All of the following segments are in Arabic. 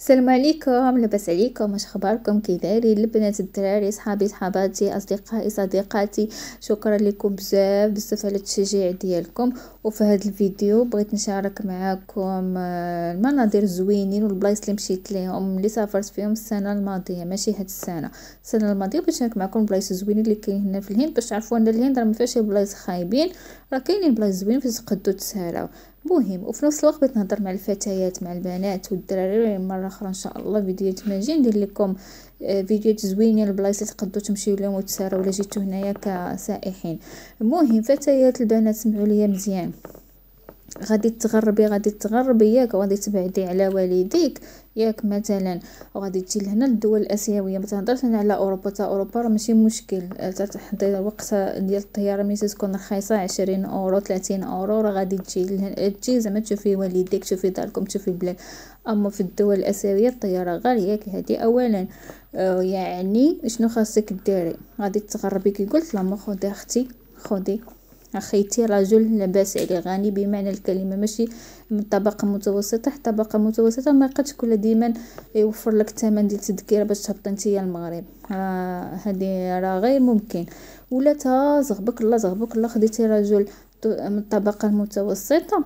السلام عليكم لاباس عليكم واش اخباركم كي دايرين البنات الدراري صحابي صحاباتي اصدقائي صديقاتي شكرا لكم بزاف بزاف على التشجيع ديالكم وفي هذا الفيديو بغيت نشارك معاكم آه، المناظر الزوينين والبلايص اللي مشيت ليهم اللي سافرت فيهم السنه الماضيه ماشي هاد السنه السنه الماضيه باش نشارك معكم البلايص الزوينين اللي كاين هنا في الهند باش تعرفوا ان الهند راه ما فيهاش بلايص خايبين راه كاينين بلايص زوينين فاش تقدو تسهروا مهم وفي نفس الوقت بغيت نهضر مع الفتيات مع البنات والدراري مره اخرى ان شاء الله فيديوهات ماجي ندير لكم آه، فيديوهات زوينين البلايص اللي تقدروا تمشيو لهم وتساروا ولا جيتو هنايا كسائحين المهم فتيات البنات سمعوا ليا مزيان غادي تغربي غادي تغربي ياك وغادي تبعدي على والديك ياك مثلا وغادي تجي لهنا للدول الاسيويه ما تهضرش انا على اوروبا تا اوروبا راه ماشي مشكل تحضي الوقت ديال الطياره ملي تكون رخيصه 20 اورو 30 اورو راه غادي تجي لهنا تجي زعما تشوفي والديك تشوفي داركم تشوفي البلاد اما في الدول الاسيويه الطياره غاليه كي هذه اولا آه يعني شنو خاصك ديري غادي تغربي كي قلت لا خدي اختي خدي أخيتي رجل لاباس عليه غني بمعنى الكلمة ماشي من طبقة متوسطة حتى طبقة متوسطة ما يقدش كل ديما يوفر لك الثمن ديال التذكرة باش تهبط نتيا المغرب هذه راه غير ممكن ولا تا زغبك الله زغبك الله خديتي رجل من الطبقة المتوسطة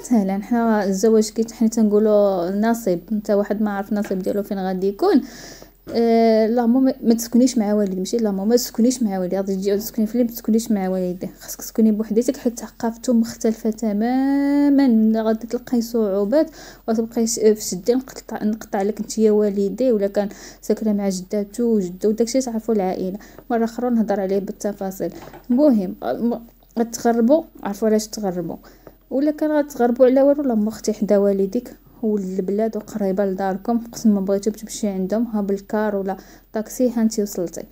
مثلا حنا الزواج كي حنا تنقولوا نصيب نتا واحد ما عارف نصيب ديالو فين غادي يكون آه، لا ماما ما تسكنيش مع والدي ماشي لا ماما تسكنيش مع والدي غادي تجي تسكني في الليل ما تسكنيش مع والدي خاصك تسكني بوحديتك حيت ثقافته مختلفه تماما غادي تلقاي صعوبات وتبقاي في شدي نقطع نقطع لك انت يا والدي ولا كان ساكنه مع جداتو وجدو داكشي تعرفوا العائله مره اخرى نهضر عليه بالتفاصيل المهم غتغربوا عرفوا علاش تغربوا ولا كان غتغربوا على والو لا اختي حدا والديك ولد البلاد وقريبه لداركم قسم ما بغيتو تمشي عندهم ها بالكار ولا طاكسي هانتي وصلتي